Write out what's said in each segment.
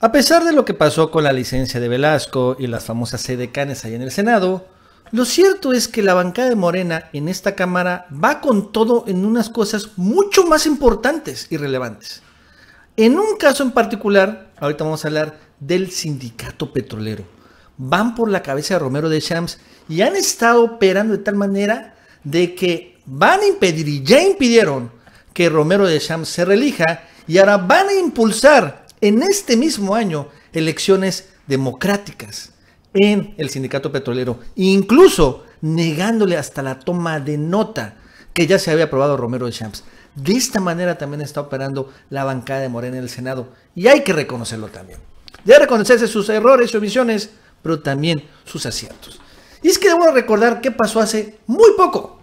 A pesar de lo que pasó con la licencia de Velasco y las famosas sedecanes ahí en el Senado, lo cierto es que la bancada de Morena en esta Cámara va con todo en unas cosas mucho más importantes y relevantes. En un caso en particular, ahorita vamos a hablar del sindicato petrolero. Van por la cabeza de Romero de Shams y han estado operando de tal manera de que van a impedir y ya impidieron que Romero de Shams se relija y ahora van a impulsar en este mismo año elecciones democráticas en el sindicato petrolero, incluso negándole hasta la toma de nota que ya se había aprobado Romero de Champs. De esta manera también está operando la bancada de Morena en el Senado y hay que reconocerlo también. Debe reconocerse sus errores y omisiones, pero también sus aciertos. Y es que debo recordar qué pasó hace muy poco.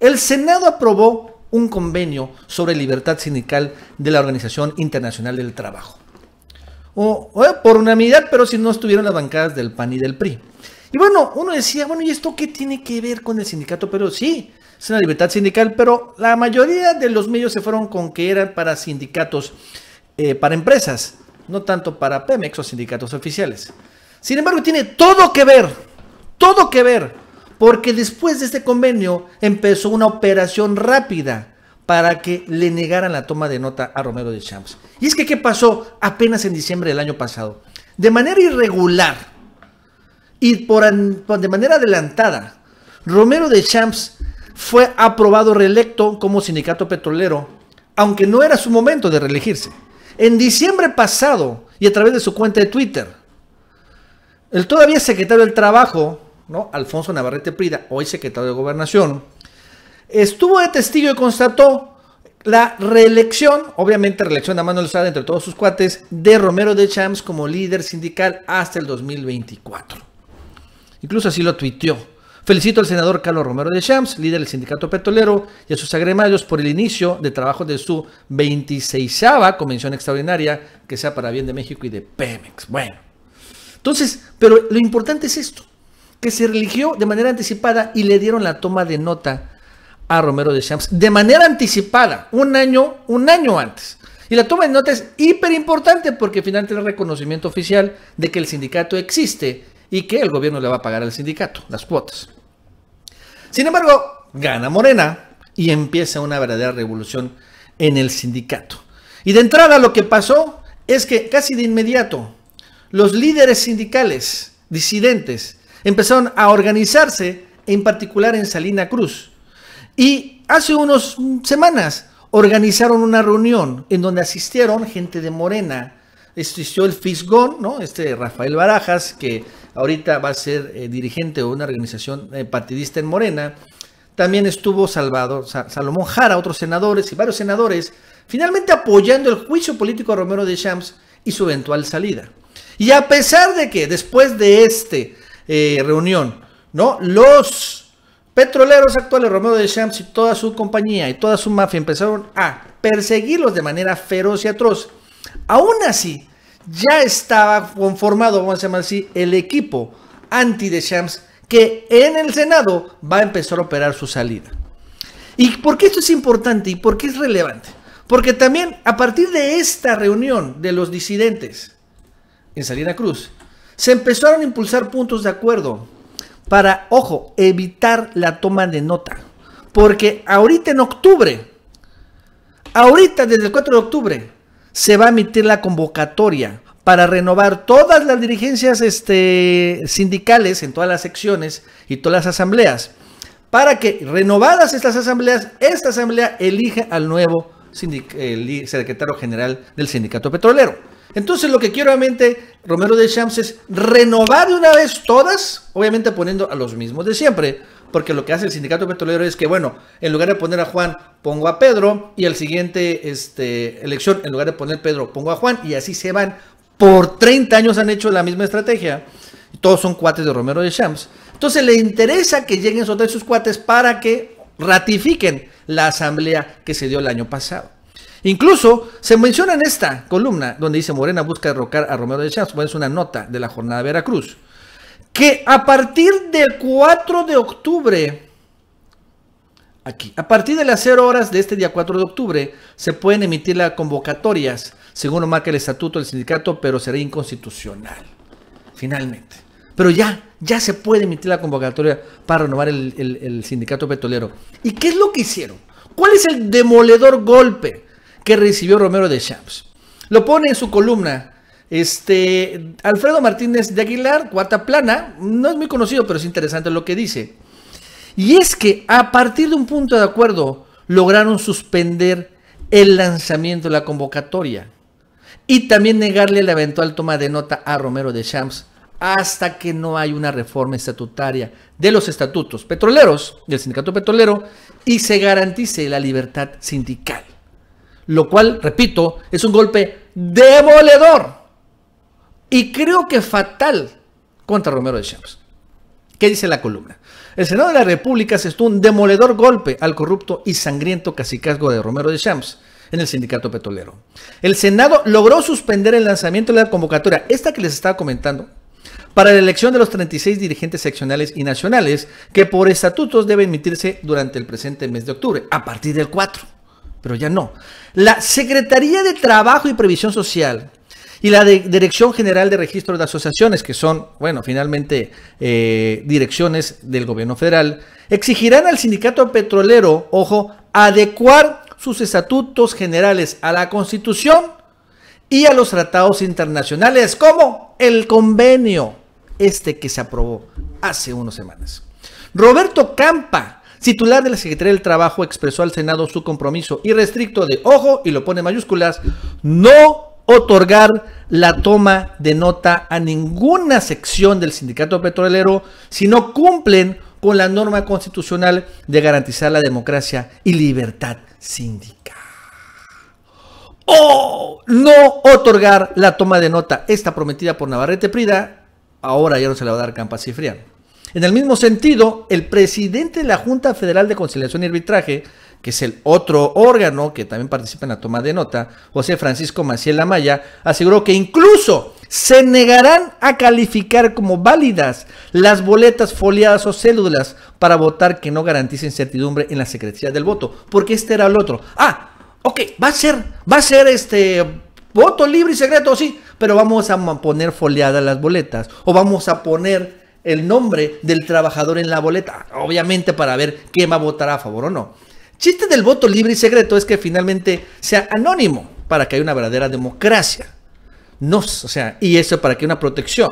El Senado aprobó un convenio sobre libertad sindical de la Organización Internacional del Trabajo o, eh, por unanimidad, pero si no estuvieron las bancadas del PAN y del PRI. Y bueno, uno decía, bueno, ¿y esto qué tiene que ver con el sindicato? Pero sí, es una libertad sindical, pero la mayoría de los medios se fueron con que eran para sindicatos, eh, para empresas, no tanto para Pemex o sindicatos oficiales. Sin embargo, tiene todo que ver, todo que ver, porque después de este convenio empezó una operación rápida para que le negaran la toma de nota a Romero de Champs. Y es que, ¿qué pasó apenas en diciembre del año pasado? De manera irregular y por, de manera adelantada, Romero de Champs fue aprobado reelecto como sindicato petrolero, aunque no era su momento de reelegirse. En diciembre pasado, y a través de su cuenta de Twitter, el todavía secretario del Trabajo, ¿no? Alfonso Navarrete Prida, hoy secretario de Gobernación, estuvo de testigo y constató la reelección, obviamente reelección a mano alzada entre todos sus cuates, de Romero de Champs como líder sindical hasta el 2024. Incluso así lo tuiteó. Felicito al senador Carlos Romero de Champs, líder del sindicato petrolero, y a sus agremiados por el inicio de trabajo de su 26 convención extraordinaria, que sea para bien de México y de Pemex. Bueno, entonces, pero lo importante es esto, que se religió de manera anticipada y le dieron la toma de nota a Romero de Champs de manera anticipada, un año, un año antes. Y la toma de nota es hiper importante porque finalmente el reconocimiento oficial de que el sindicato existe y que el gobierno le va a pagar al sindicato las cuotas. Sin embargo, gana Morena y empieza una verdadera revolución en el sindicato. Y de entrada lo que pasó es que casi de inmediato los líderes sindicales disidentes empezaron a organizarse, en particular en Salina Cruz, y hace unas semanas organizaron una reunión en donde asistieron gente de Morena. Asistió el Fisgón, ¿no? Este Rafael Barajas, que ahorita va a ser eh, dirigente de una organización eh, partidista en Morena. También estuvo Salvador, Salomón Jara, otros senadores y varios senadores, finalmente apoyando el juicio político a Romero de Champs y su eventual salida. Y a pesar de que después de esta eh, reunión, ¿no? Los Petroleros actuales Romeo de Champs y toda su compañía y toda su mafia empezaron a perseguirlos de manera feroz y atroz. Aún así, ya estaba conformado, vamos a llamar así, el equipo anti de Champs que en el Senado va a empezar a operar su salida. ¿Y por qué esto es importante y por qué es relevante? Porque también a partir de esta reunión de los disidentes en Salina Cruz, se empezaron a impulsar puntos de acuerdo para, ojo, evitar la toma de nota. Porque ahorita en octubre, ahorita desde el 4 de octubre, se va a emitir la convocatoria para renovar todas las dirigencias este, sindicales en todas las secciones y todas las asambleas. Para que renovadas estas asambleas, esta asamblea elija al nuevo secretario general del sindicato petrolero. Entonces lo que quiere obviamente Romero de Champs es renovar de una vez todas, obviamente poniendo a los mismos de siempre, porque lo que hace el sindicato petrolero es que, bueno, en lugar de poner a Juan, pongo a Pedro, y el siguiente este, elección, en lugar de poner Pedro, pongo a Juan, y así se van. Por 30 años han hecho la misma estrategia, todos son cuates de Romero de Champs. Entonces le interesa que lleguen esos sus cuates para que ratifiquen la asamblea que se dio el año pasado. Incluso se menciona en esta columna donde dice Morena busca derrocar a Romero de Chávez es una nota de la jornada de Veracruz, que a partir del 4 de octubre, aquí, a partir de las 0 horas de este día 4 de octubre, se pueden emitir las convocatorias, según lo marca el estatuto del sindicato, pero será inconstitucional, finalmente. Pero ya, ya se puede emitir la convocatoria para renovar el, el sindicato petrolero. ¿Y qué es lo que hicieron? ¿Cuál es el demoledor golpe que recibió Romero de Champs. Lo pone en su columna. Este, Alfredo Martínez de Aguilar, cuarta plana, no es muy conocido, pero es interesante lo que dice. Y es que a partir de un punto de acuerdo lograron suspender el lanzamiento de la convocatoria y también negarle la eventual toma de nota a Romero de Champs hasta que no hay una reforma estatutaria de los estatutos petroleros, del sindicato petrolero, y se garantice la libertad sindical lo cual, repito, es un golpe demoledor y creo que fatal contra Romero de Champs. ¿Qué dice la columna? El Senado de la República asestó un demoledor golpe al corrupto y sangriento cacicazgo de Romero de Champs en el sindicato petrolero. El Senado logró suspender el lanzamiento de la convocatoria, esta que les estaba comentando, para la elección de los 36 dirigentes seccionales y nacionales que por estatutos debe emitirse durante el presente mes de octubre, a partir del 4 pero ya no. La Secretaría de Trabajo y Previsión Social y la Dirección General de Registro de Asociaciones, que son, bueno, finalmente eh, direcciones del gobierno federal, exigirán al sindicato petrolero, ojo, adecuar sus estatutos generales a la Constitución y a los tratados internacionales, como el convenio este que se aprobó hace unas semanas. Roberto Campa, titular de la Secretaría del Trabajo expresó al Senado su compromiso irrestricto de, ojo, y lo pone mayúsculas, no otorgar la toma de nota a ninguna sección del sindicato petrolero si no cumplen con la norma constitucional de garantizar la democracia y libertad sindical. ¡Oh! No otorgar la toma de nota, esta prometida por Navarrete Prida, ahora ya no se la va a dar Campas y en el mismo sentido, el presidente de la Junta Federal de Conciliación y Arbitraje, que es el otro órgano que también participa en la toma de nota, José Francisco Maciel Amaya, aseguró que incluso se negarán a calificar como válidas las boletas foliadas o cédulas para votar que no garanticen certidumbre en la secretaría del voto, porque este era el otro. Ah, ok, va a ser, va a ser este voto libre y secreto, sí, pero vamos a poner foliadas las boletas o vamos a poner el nombre del trabajador en la boleta, obviamente para ver quién va a votar a favor o no. Chiste del voto libre y secreto es que finalmente sea anónimo para que haya una verdadera democracia. No, sea, y eso para que haya una protección.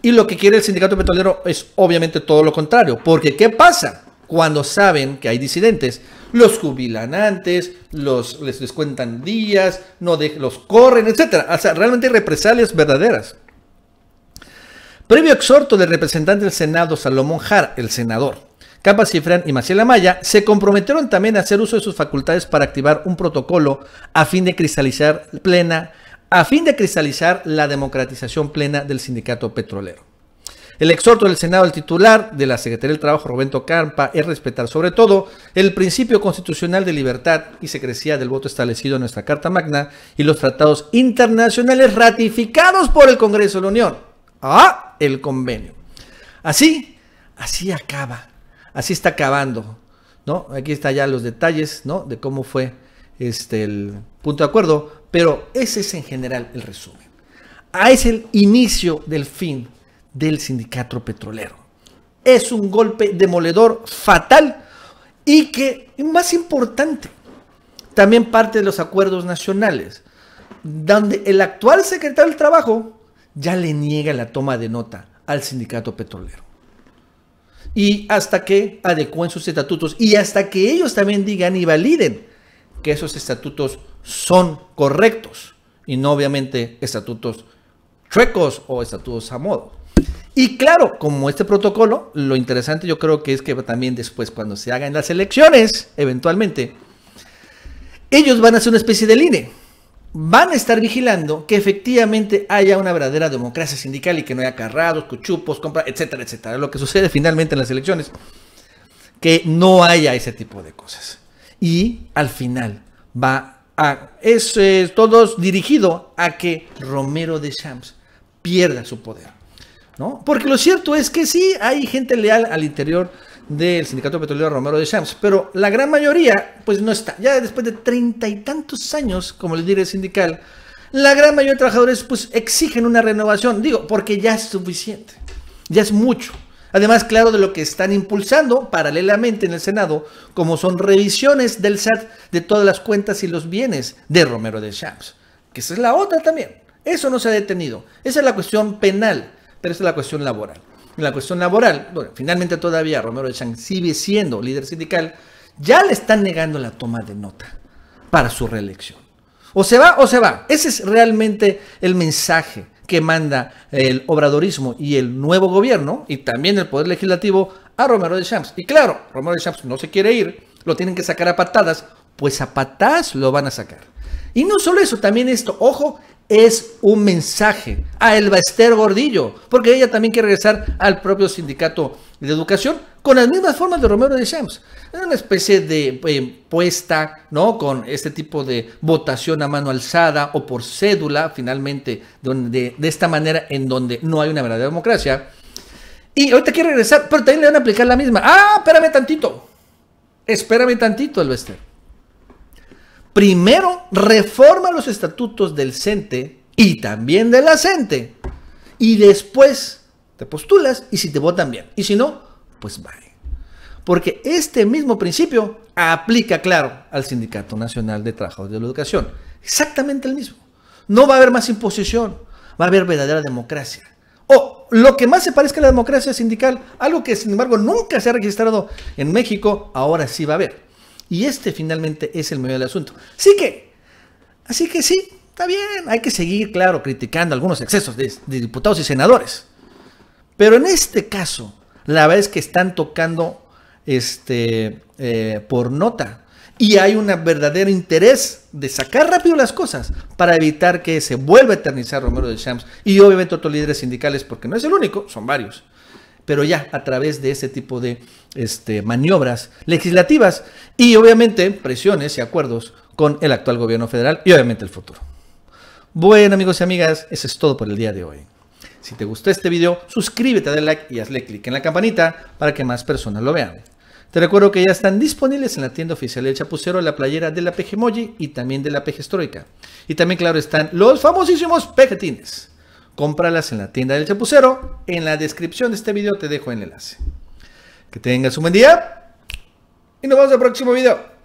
Y lo que quiere el sindicato petrolero es obviamente todo lo contrario, porque ¿qué pasa? Cuando saben que hay disidentes, los jubilan antes, los, les descuentan días, no los corren, etc. O sea, realmente hay represalias verdaderas. Previo exhorto del representante del Senado, Salomón Jar, el senador, Capa Cifrán y Maciel Amaya, se comprometieron también a hacer uso de sus facultades para activar un protocolo a fin de cristalizar plena, a fin de cristalizar la democratización plena del sindicato petrolero. El exhorto del Senado al titular de la Secretaría del Trabajo, Roberto Campa, es respetar sobre todo el principio constitucional de libertad y secrecía del voto establecido en nuestra Carta Magna y los tratados internacionales ratificados por el Congreso de la Unión el convenio. Así, así acaba, así está acabando, ¿no? Aquí está ya los detalles, ¿no? De cómo fue este, el punto de acuerdo, pero ese es en general el resumen. Ah, es el inicio del fin del sindicato petrolero. Es un golpe demoledor fatal y que, más importante, también parte de los acuerdos nacionales, donde el actual secretario del Trabajo, ya le niega la toma de nota al sindicato petrolero. Y hasta que adecúen sus estatutos y hasta que ellos también digan y validen que esos estatutos son correctos y no obviamente estatutos chuecos o estatutos a modo. Y claro, como este protocolo, lo interesante yo creo que es que también después cuando se hagan las elecciones, eventualmente, ellos van a hacer una especie de línea van a estar vigilando que efectivamente haya una verdadera democracia sindical y que no haya carrados, cuchupos, compra, etcétera, etcétera. Lo que sucede finalmente en las elecciones, que no haya ese tipo de cosas. Y al final va a... Es todo dirigido a que Romero de Champs pierda su poder. ¿no? Porque lo cierto es que sí hay gente leal al interior del Sindicato Petrolero Romero de Shams, pero la gran mayoría, pues no está. Ya después de treinta y tantos años como líder sindical, la gran mayoría de trabajadores pues exigen una renovación, digo, porque ya es suficiente, ya es mucho. Además, claro, de lo que están impulsando paralelamente en el Senado, como son revisiones del SAT de todas las cuentas y los bienes de Romero de Shams, que esa es la otra también. Eso no se ha detenido. Esa es la cuestión penal, pero esa es la cuestión laboral la cuestión laboral, bueno, finalmente todavía Romero de Chang sigue siendo líder sindical, ya le están negando la toma de nota para su reelección. O se va o se va. Ese es realmente el mensaje que manda el obradorismo y el nuevo gobierno y también el poder legislativo a Romero de Champs. Y claro, Romero de Champs no se quiere ir, lo tienen que sacar a patadas, pues a patadas lo van a sacar. Y no solo eso, también esto, ojo, es un mensaje a Elba Gordillo, porque ella también quiere regresar al propio sindicato de educación con las mismas formas de Romero de es Una especie de eh, puesta, ¿no? Con este tipo de votación a mano alzada o por cédula, finalmente, donde, de esta manera en donde no hay una verdadera democracia. Y ahorita quiere regresar, pero también le van a aplicar la misma. Ah, espérame tantito. Espérame tantito, Elba Ester primero reforma los estatutos del CENTE y también de la CENTE. Y después te postulas y si te votan bien. Y si no, pues vale. Porque este mismo principio aplica, claro, al Sindicato Nacional de Trabajadores de la Educación. Exactamente el mismo. No va a haber más imposición, va a haber verdadera democracia. O lo que más se parezca a la democracia sindical, algo que sin embargo nunca se ha registrado en México, ahora sí va a haber. Y este finalmente es el medio del asunto. Así que, así que sí, está bien, hay que seguir, claro, criticando algunos excesos de, diputados y senadores. Pero en este caso, la verdad es que están tocando este, eh, por nota. Y hay un verdadero interés de sacar rápido las cosas para evitar que se vuelva a eternizar Romero de Champs y obviamente otros líderes sindicales, porque no es el único, son varios pero ya a través de ese tipo de este, maniobras legislativas y obviamente presiones y acuerdos con el actual gobierno federal y obviamente el futuro. Bueno amigos y amigas, eso es todo por el día de hoy. Si te gustó este video, suscríbete, dale like y hazle clic en la campanita para que más personas lo vean. Te recuerdo que ya están disponibles en la tienda oficial del Chapucero la playera de la Pejemoji y también de la Pejestroica. Y también, claro, están los famosísimos pejetines. Cómpralas en la tienda del chapucero. En la descripción de este video te dejo el enlace. Que tengas un buen día. Y nos vemos en el próximo video.